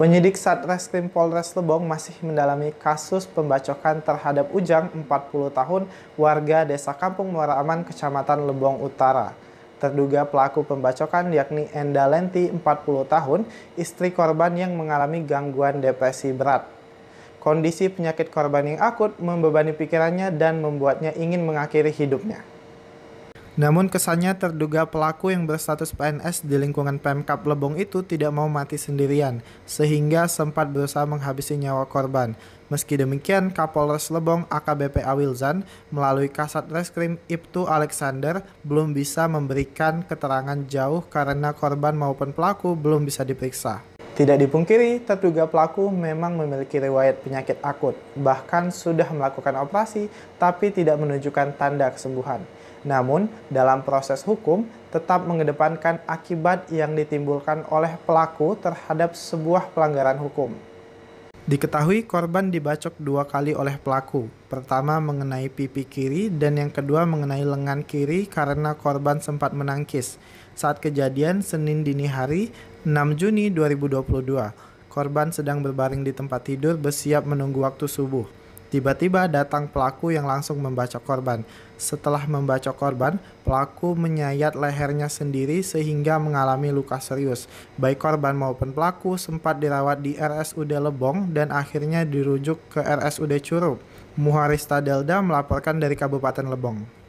Penyidik Satreskrim Polres Lebong masih mendalami kasus pembacokan terhadap Ujang 40 tahun warga Desa Kampung Muara Aman Kecamatan Lebong Utara. Terduga pelaku pembacokan yakni Enda Lenti 40 tahun, istri korban yang mengalami gangguan depresi berat. Kondisi penyakit korban yang akut membebani pikirannya dan membuatnya ingin mengakhiri hidupnya. Namun kesannya terduga pelaku yang berstatus PNS di lingkungan Pemkap Lebong itu tidak mau mati sendirian, sehingga sempat berusaha menghabisi nyawa korban. Meski demikian, Kapolres Lebong AKBP Awilzan melalui Kasat Reskrim Ibtu Alexander belum bisa memberikan keterangan jauh karena korban maupun pelaku belum bisa diperiksa. Tidak dipungkiri, terduga pelaku memang memiliki riwayat penyakit akut, bahkan sudah melakukan operasi tapi tidak menunjukkan tanda kesembuhan. Namun, dalam proses hukum tetap mengedepankan akibat yang ditimbulkan oleh pelaku terhadap sebuah pelanggaran hukum. Diketahui korban dibacok dua kali oleh pelaku. Pertama mengenai pipi kiri dan yang kedua mengenai lengan kiri karena korban sempat menangkis. Saat kejadian Senin dini hari 6 Juni 2022, korban sedang berbaring di tempat tidur bersiap menunggu waktu subuh. Tiba-tiba datang pelaku yang langsung membacok korban. Setelah membacok korban, pelaku menyayat lehernya sendiri sehingga mengalami luka serius. Baik korban maupun pelaku sempat dirawat di RSUD Lebong dan akhirnya dirujuk ke RSUD Curup. Muharista Delda melaporkan dari Kabupaten Lebong.